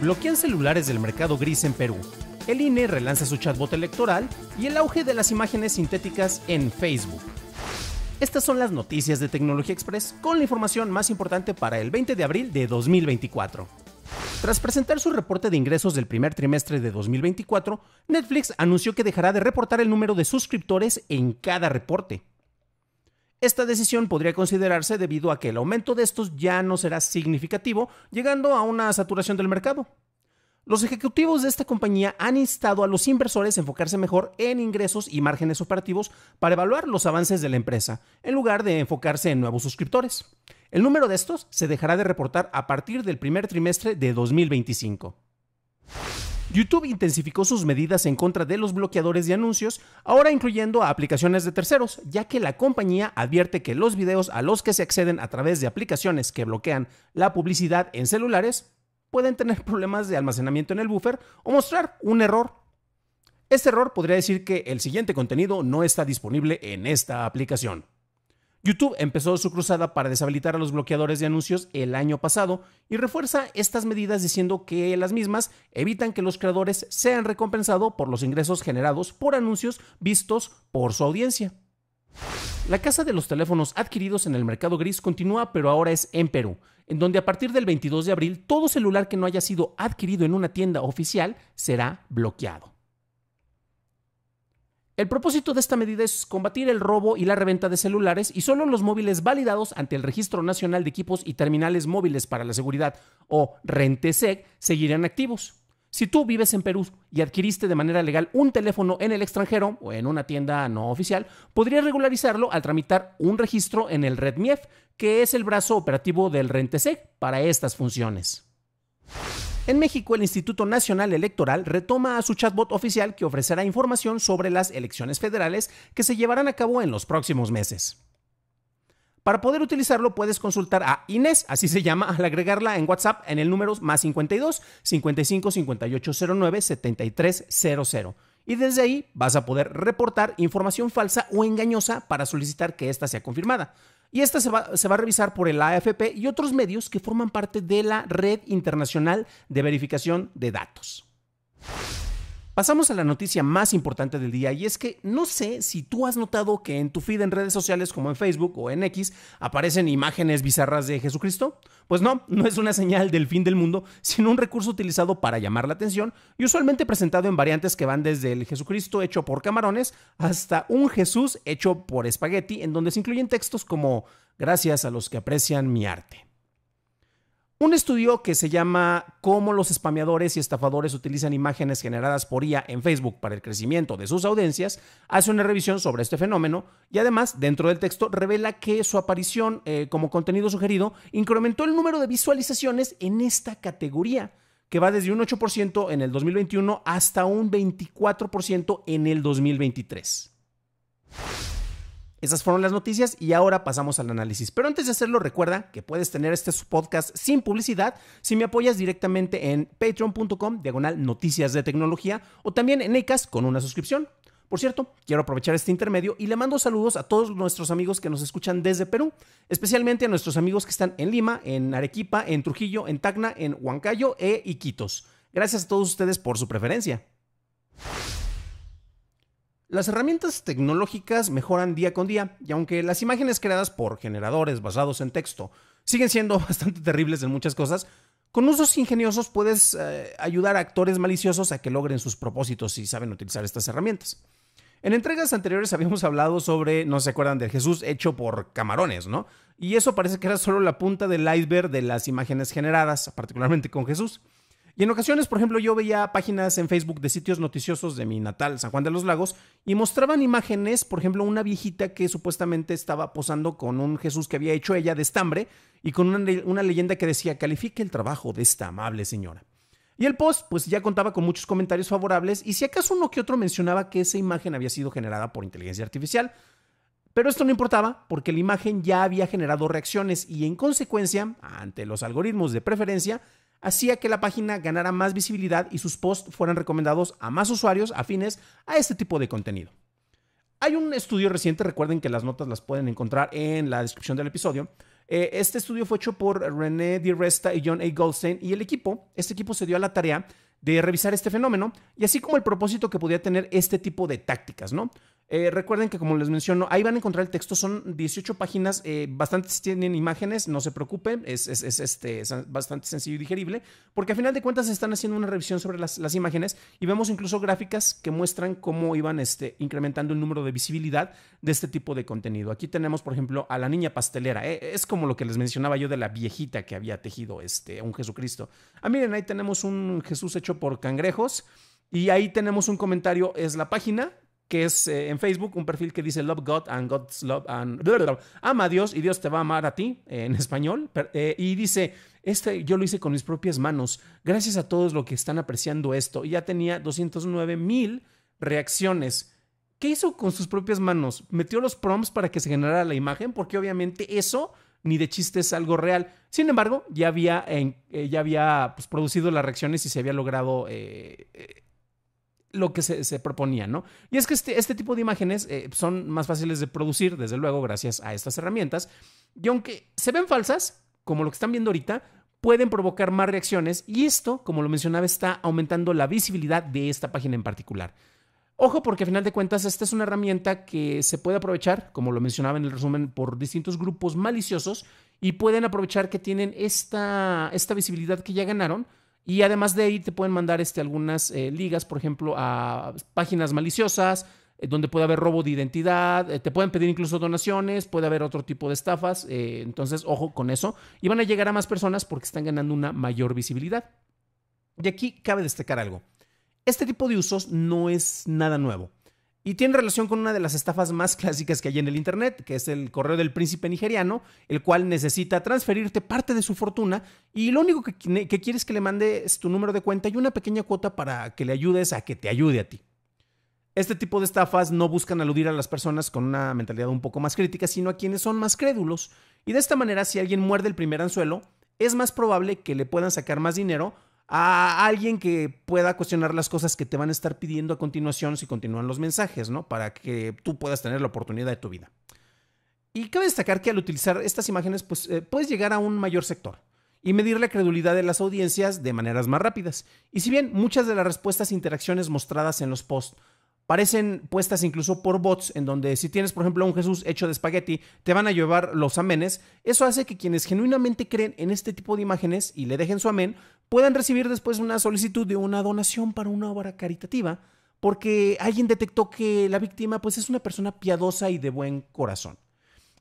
bloquean celulares del mercado gris en Perú. El INE relanza su chatbot electoral y el auge de las imágenes sintéticas en Facebook. Estas son las noticias de Tecnología Express con la información más importante para el 20 de abril de 2024. Tras presentar su reporte de ingresos del primer trimestre de 2024, Netflix anunció que dejará de reportar el número de suscriptores en cada reporte. Esta decisión podría considerarse debido a que el aumento de estos ya no será significativo, llegando a una saturación del mercado. Los ejecutivos de esta compañía han instado a los inversores a enfocarse mejor en ingresos y márgenes operativos para evaluar los avances de la empresa, en lugar de enfocarse en nuevos suscriptores. El número de estos se dejará de reportar a partir del primer trimestre de 2025. YouTube intensificó sus medidas en contra de los bloqueadores de anuncios, ahora incluyendo a aplicaciones de terceros, ya que la compañía advierte que los videos a los que se acceden a través de aplicaciones que bloquean la publicidad en celulares pueden tener problemas de almacenamiento en el buffer o mostrar un error. Este error podría decir que el siguiente contenido no está disponible en esta aplicación. YouTube empezó su cruzada para deshabilitar a los bloqueadores de anuncios el año pasado y refuerza estas medidas diciendo que las mismas evitan que los creadores sean recompensados por los ingresos generados por anuncios vistos por su audiencia. La casa de los teléfonos adquiridos en el mercado gris continúa, pero ahora es en Perú, en donde a partir del 22 de abril todo celular que no haya sido adquirido en una tienda oficial será bloqueado. El propósito de esta medida es combatir el robo y la reventa de celulares y solo los móviles validados ante el Registro Nacional de Equipos y Terminales Móviles para la Seguridad o RENTESEC seguirán activos. Si tú vives en Perú y adquiriste de manera legal un teléfono en el extranjero o en una tienda no oficial, podrías regularizarlo al tramitar un registro en el RedMief, que es el brazo operativo del RENTESEC para estas funciones. En México, el Instituto Nacional Electoral retoma a su chatbot oficial que ofrecerá información sobre las elecciones federales que se llevarán a cabo en los próximos meses. Para poder utilizarlo puedes consultar a Inés, así se llama, al agregarla en WhatsApp en el número más 52 55 58 09 Y desde ahí vas a poder reportar información falsa o engañosa para solicitar que ésta sea confirmada. Y esta se va, a revisar por el AFP y otros medios que forman parte de la Red Internacional de Verificación de Datos. Pasamos a la noticia más importante del día y es que no sé si tú has notado que en tu feed en redes sociales como en Facebook o en X aparecen imágenes bizarras de Jesucristo. Pues no, no es una señal del fin del mundo, sino un recurso utilizado para llamar la atención y usualmente presentado en variantes que van desde el Jesucristo hecho por camarones hasta un Jesús hecho por espagueti en donde se incluyen textos como gracias a los que aprecian mi arte. Un estudio que se llama Cómo los spameadores y estafadores utilizan imágenes generadas por IA en Facebook para el crecimiento de sus audiencias hace una revisión sobre este fenómeno y además dentro del texto revela que su aparición eh, como contenido sugerido incrementó el número de visualizaciones en esta categoría que va desde un 8% en el 2021 hasta un 24% en el 2023. Esas fueron las noticias y ahora pasamos al análisis. Pero antes de hacerlo, recuerda que puedes tener este podcast sin publicidad si me apoyas directamente en patreon.com, diagonal noticias de tecnología, o también en ECAS con una suscripción. Por cierto, quiero aprovechar este intermedio y le mando saludos a todos nuestros amigos que nos escuchan desde Perú, especialmente a nuestros amigos que están en Lima, en Arequipa, en Trujillo, en Tacna, en Huancayo e Iquitos. Gracias a todos ustedes por su preferencia. Las herramientas tecnológicas mejoran día con día, y aunque las imágenes creadas por generadores basados en texto siguen siendo bastante terribles en muchas cosas, con usos ingeniosos puedes eh, ayudar a actores maliciosos a que logren sus propósitos si saben utilizar estas herramientas. En entregas anteriores habíamos hablado sobre, no se acuerdan, del Jesús hecho por camarones, ¿no? Y eso parece que era solo la punta del iceberg de las imágenes generadas, particularmente con Jesús. Y en ocasiones, por ejemplo, yo veía páginas en Facebook de sitios noticiosos de mi natal, San Juan de los Lagos, y mostraban imágenes, por ejemplo, una viejita que supuestamente estaba posando con un Jesús que había hecho ella de estambre y con una, leyenda que decía, califique el trabajo de esta amable señora. Y el post, pues ya contaba con muchos comentarios favorables y si acaso uno que otro mencionaba que esa imagen había sido generada por inteligencia artificial. Pero esto no importaba porque la imagen ya había generado reacciones y en consecuencia, ante los algoritmos de preferencia, hacía que la página ganara más visibilidad y sus posts fueran recomendados a más usuarios afines a este tipo de contenido. Hay un estudio reciente, recuerden que las notas las pueden encontrar en la descripción del episodio. Eh, este estudio fue hecho por René Di y John A. Goldstein y el equipo, este equipo se dio a la tarea de revisar este fenómeno y así como el propósito que podía tener este tipo de tácticas, ¿no? Eh, recuerden que como les menciono, ahí van a encontrar el texto, son 18 páginas, eh, bastantes tienen imágenes, no se preocupen, es, este, bastante sencillo y digerible, porque a final de cuentas están haciendo una revisión sobre las, imágenes y vemos incluso gráficas que muestran cómo iban este, incrementando el número de visibilidad de este tipo de contenido. Aquí tenemos, por ejemplo, a la niña pastelera, eh, es como lo que les mencionaba yo de la viejita que había tejido este, un Jesucristo. Ah, miren, ahí tenemos un Jesús hecho por cangrejos. Y ahí tenemos un comentario, es la página, que es eh, en Facebook un perfil que dice Love God and God's Love and ama a Dios y Dios te va a amar a ti eh, en español eh, y dice este yo lo hice con mis propias manos gracias a todos los que están apreciando esto y ya tenía 209 mil reacciones ¿qué hizo con sus propias manos? metió los prompts para que se generara la imagen porque obviamente eso ni de chiste es algo real sin embargo ya había ya había pues, producido las reacciones y se había logrado lo que se, proponía, ¿no? Y es que este, este tipo de imágenes eh, son más fáciles de producir, desde luego, gracias a estas herramientas. Y aunque se ven falsas, como lo que están viendo ahorita, pueden provocar más reacciones y esto, como lo mencionaba, está aumentando la visibilidad de esta página en particular. Ojo porque a final de cuentas esta es una herramienta que se puede aprovechar, como lo mencionaba en el resumen, por distintos grupos maliciosos y pueden aprovechar que tienen esta, esta visibilidad que ya ganaron y además de ahí te pueden mandar este, algunas eh, ligas, por ejemplo, a páginas maliciosas, eh, donde puede haber robo de identidad, eh, te pueden pedir incluso donaciones, puede haber otro tipo de estafas. entonces, ojo con eso. Y van a llegar a más personas porque están ganando una mayor visibilidad. Y aquí cabe destacar algo. Este tipo de usos no es nada nuevo. Y tiene relación con una de las estafas más clásicas que hay en el Internet, que es el correo del príncipe nigeriano, el cual necesita transferirte parte de su fortuna y lo único que, quieres que le mandes es tu número de cuenta y una pequeña cuota para que le ayudes a que te ayude a ti. Este tipo de estafas no buscan aludir a las personas con una mentalidad un poco más crítica, sino a quienes son más crédulos. Y de esta manera, si alguien muerde el primer anzuelo, es más probable que le puedan sacar más dinero a alguien que pueda cuestionar las cosas que te van a estar pidiendo a continuación si continúan los mensajes, ¿no? Para que tú puedas tener la oportunidad de tu vida. Y cabe destacar que al utilizar estas imágenes, pues eh, puedes llegar a un mayor sector y medir la credulidad de las audiencias de maneras más rápidas. Y si bien muchas de las respuestas e interacciones mostradas en los posts parecen puestas incluso por bots, en donde si tienes, por ejemplo, un Jesús hecho de espagueti, te van a llevar los amenes. Eso hace que quienes genuinamente creen en este tipo de imágenes y le dejen su amén, puedan recibir después una solicitud de una donación para una obra caritativa, porque alguien detectó que la víctima pues, es una persona piadosa y de buen corazón.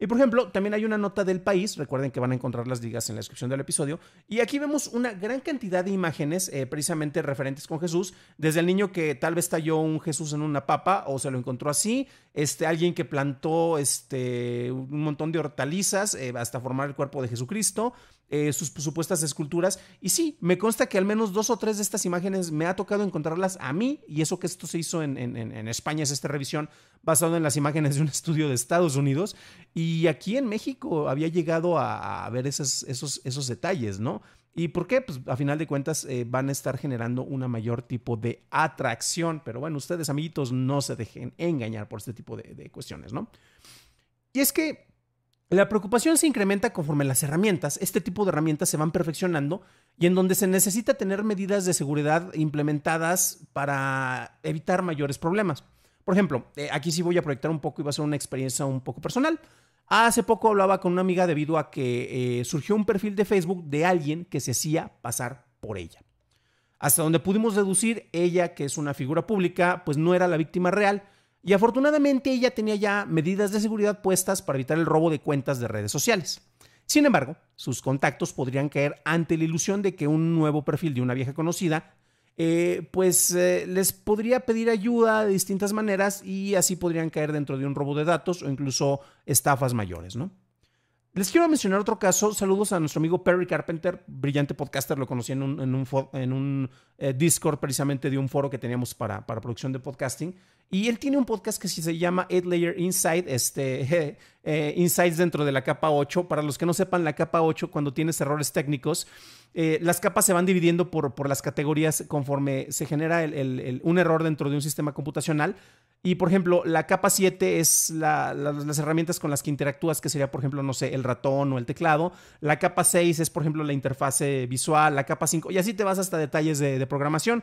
Y por ejemplo, también hay una nota del país, recuerden que van a encontrar las ligas en la descripción del episodio, y aquí vemos una gran cantidad de imágenes eh, precisamente referentes con Jesús, desde el niño que tal vez talló un Jesús en una papa o se lo encontró así, este, alguien que plantó este, un montón de hortalizas eh, hasta formar el cuerpo de Jesucristo, eh, sus supuestas esculturas. Y sí, me consta que al menos dos o tres de estas imágenes me ha tocado encontrarlas a mí, y eso que esto se hizo en, España es esta revisión basada en las imágenes de un estudio de Estados Unidos. Y aquí en México había llegado a, ver esos, esos, esos detalles, ¿no? ¿Y por qué? Pues a final de cuentas eh, van a estar generando una mayor tipo de atracción. Pero bueno, ustedes amiguitos no se dejen engañar por este tipo de, de cuestiones, ¿no? Y es que la preocupación se incrementa conforme las herramientas, este tipo de herramientas se van perfeccionando y en donde se necesita tener medidas de seguridad implementadas para evitar mayores problemas. Por ejemplo, eh, aquí sí voy a proyectar un poco y va a ser una experiencia un poco personal. Hace poco hablaba con una amiga debido a que eh, surgió un perfil de Facebook de alguien que se hacía pasar por ella. Hasta donde pudimos deducir, ella, que es una figura pública, pues no era la víctima real, y afortunadamente ella tenía ya medidas de seguridad puestas para evitar el robo de cuentas de redes sociales. Sin embargo, sus contactos podrían caer ante la ilusión de que un nuevo perfil de una vieja conocida, eh, pues eh, les podría pedir ayuda de distintas maneras y así podrían caer dentro de un robo de datos o incluso estafas mayores, ¿no? Les quiero mencionar otro caso. Saludos a nuestro amigo Perry Carpenter, brillante podcaster. Lo conocí en un, eh, Discord precisamente de un foro que teníamos para, producción de podcasting. Y él tiene un podcast que se llama 8 Layer Inside, este, eh, Insights dentro de la capa 8. Para los que no sepan, la capa 8, cuando tienes errores técnicos, eh, las capas se van dividiendo por, las categorías conforme se genera un error dentro de un sistema computacional y por ejemplo, la capa 7 es las herramientas con las que interactúas, que sería, por ejemplo, no sé, el ratón o el teclado. La capa 6 es, por ejemplo, la interfase visual, la capa 5, y así te vas hasta detalles de, programación.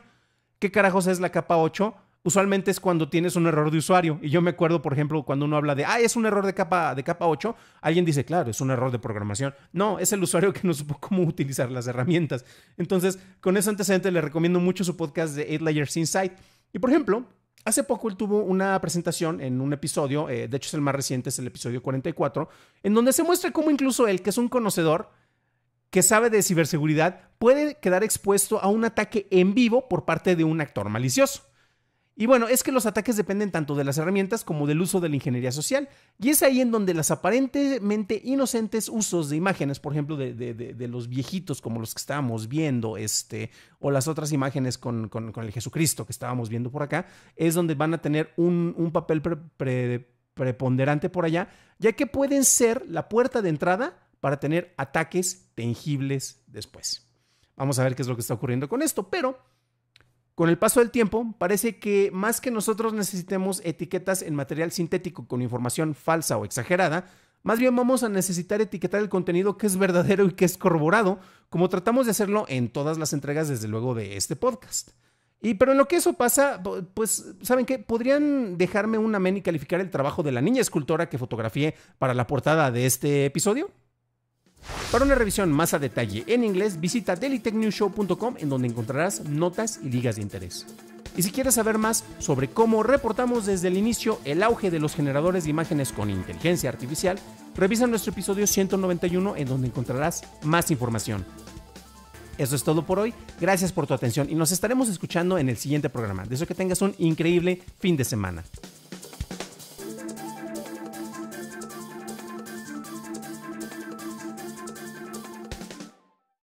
¿Qué carajos es la capa 8? Usualmente es cuando tienes un error de usuario. Y yo me acuerdo, por ejemplo, cuando uno habla de, ah, es un error de capa, de capa 8, alguien dice, claro, es un error de programación. No, es el usuario que no supo cómo utilizar las herramientas. Entonces, con ese antecedente, le recomiendo mucho su podcast de 8 Layers Insight. Y por ejemplo, Hace poco él tuvo una presentación en un episodio, eh, de hecho es el más reciente, es el episodio 44, en donde se muestra cómo incluso él, que es un conocedor, que sabe de ciberseguridad, puede quedar expuesto a un ataque en vivo por parte de un actor malicioso. Y bueno, es que los ataques dependen tanto de las herramientas como del uso de la ingeniería social. Y es ahí en donde las aparentemente inocentes usos de imágenes, por ejemplo, de, los viejitos como los que estábamos viendo, este, o las otras imágenes con, el Jesucristo que estábamos viendo por acá, es donde van a tener un, papel preponderante por allá, ya que pueden ser la puerta de entrada para tener ataques tangibles después. Vamos a ver qué es lo que está ocurriendo con esto, pero con el paso del tiempo, parece que más que nosotros necesitemos etiquetas en material sintético con información falsa o exagerada, más bien vamos a necesitar etiquetar el contenido que es verdadero y que es corroborado, como tratamos de hacerlo en todas las entregas, desde luego, de este podcast. Y pero en lo que eso pasa, pues, ¿saben qué? ¿Podrían dejarme un amén y calificar el trabajo de la niña escultora que fotografié para la portada de este episodio? Para una revisión más a detalle en inglés, visita dailytechnewshow.com en donde encontrarás notas y ligas de interés. Y si quieres saber más sobre cómo reportamos desde el inicio el auge de los generadores de imágenes con inteligencia artificial, revisa nuestro episodio 191 en donde encontrarás más información. Eso es todo por hoy, gracias por tu atención y nos estaremos escuchando en el siguiente programa. Deseo que tengas un increíble fin de semana.